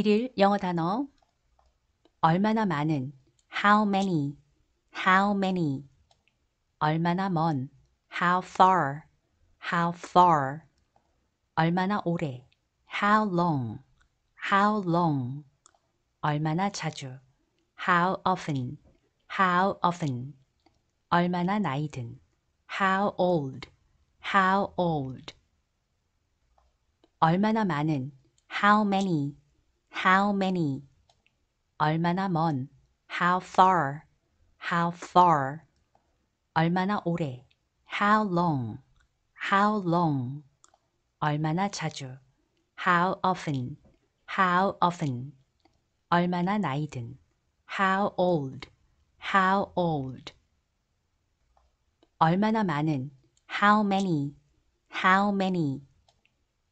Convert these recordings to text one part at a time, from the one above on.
1일 영어 단어 얼마나 많은 how many how many 얼마나 먼 how far how far 얼마나 오래 how long how long 얼마나 자주 how often how often 얼마나 나이든 how old how old 얼마나 많은 how many how many, 얼마나 먼, how far, how far, 얼마나 오래, how long, how long, 얼마나 자주, how often, how often, 얼마나 나이든, how old, how old, 얼마나 많은, how many, how many,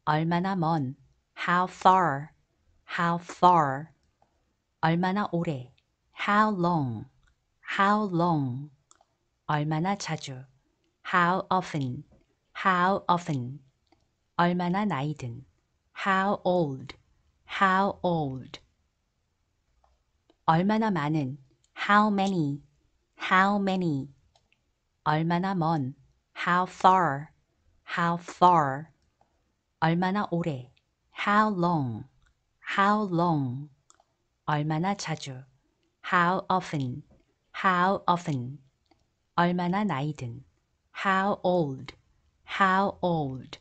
얼마나 먼, how far, how far 얼마나 오래 how long how long 얼마나 자주 how often how often 얼마나 나이든 how old how old 얼마나 많은 how many how many 얼마나 먼 how far how far 얼마나 오래 how long how long, 얼마나 자주, how often, how often, 얼마나 나이든, how old, how old,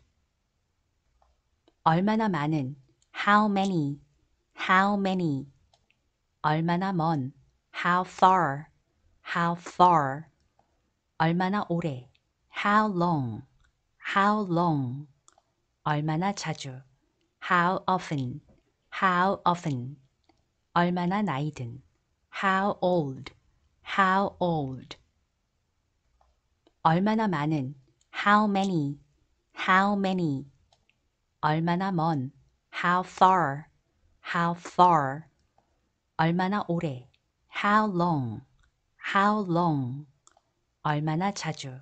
얼마나 많은, how many, how many, 얼마나 먼, how far, how far, 얼마나 오래, how long, how long, 얼마나 자주, how often, how often, 얼마나 나이든, how old, how old. 얼마나 많은, how many, how many. 얼마나 먼, how far, how far. 얼마나 오래, how long, how long. 얼마나 자주,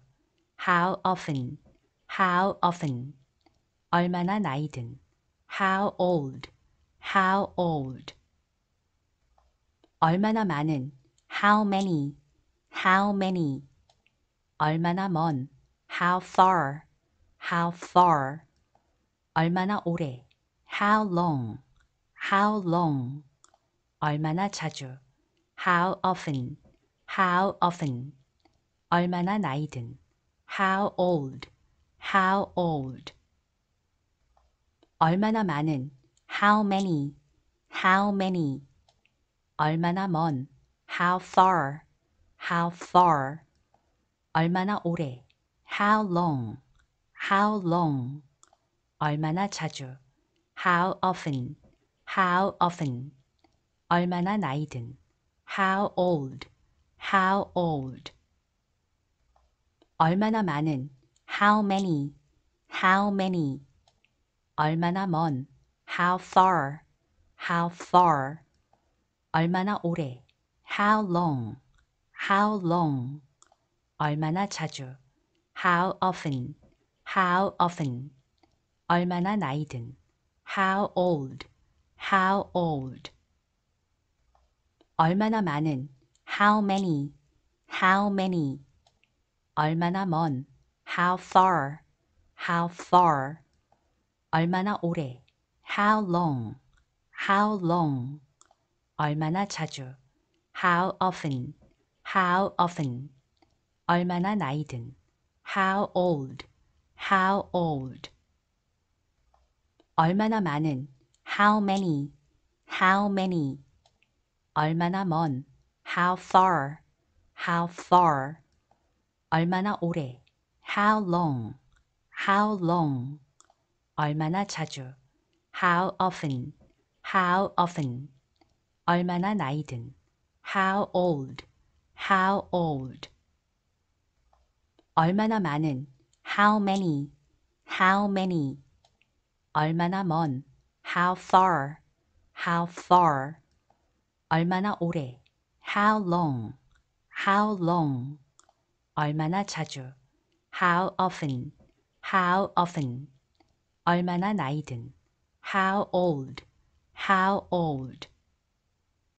how often, how often. 얼마나 나이든, how old, how old 얼마나 많은 how many how many 얼마나 먼 how far how far 얼마나 오래 how long how long 얼마나 자주 how often how often 얼마나 나이든 how old how old 얼마나 많은 how many, how many. 얼마나 먼, how far, how far. 얼마나 오래, how long, how long. 얼마나 자주, how often, how often. 얼마나 나이든, how old, how old. 얼마나 많은, how many, how many. 얼마나 먼, how far, how far, 얼마나 오래, how long, how long, 얼마나 자주, how often, how often, 얼마나 나이든, how old, how old, 얼마나 많은, how many, how many, 얼마나 먼, how far, how far, 얼마나 오래, how long, how long, 얼마나 자주, how often, how often, 얼마나 나이든, how old, how old, 얼마나 많은, how many, how many, 얼마나 먼, how far, how far, 얼마나 오래, how long, how long, 얼마나 자주, how often, how often. 얼마나 나이든, how old, how old. 얼마나 많은, how many, how many. 얼마나 먼, how far, how far. 얼마나 오래, how long, how long. 얼마나 자주, how often, how often. 얼마나 나이든, how old? How old?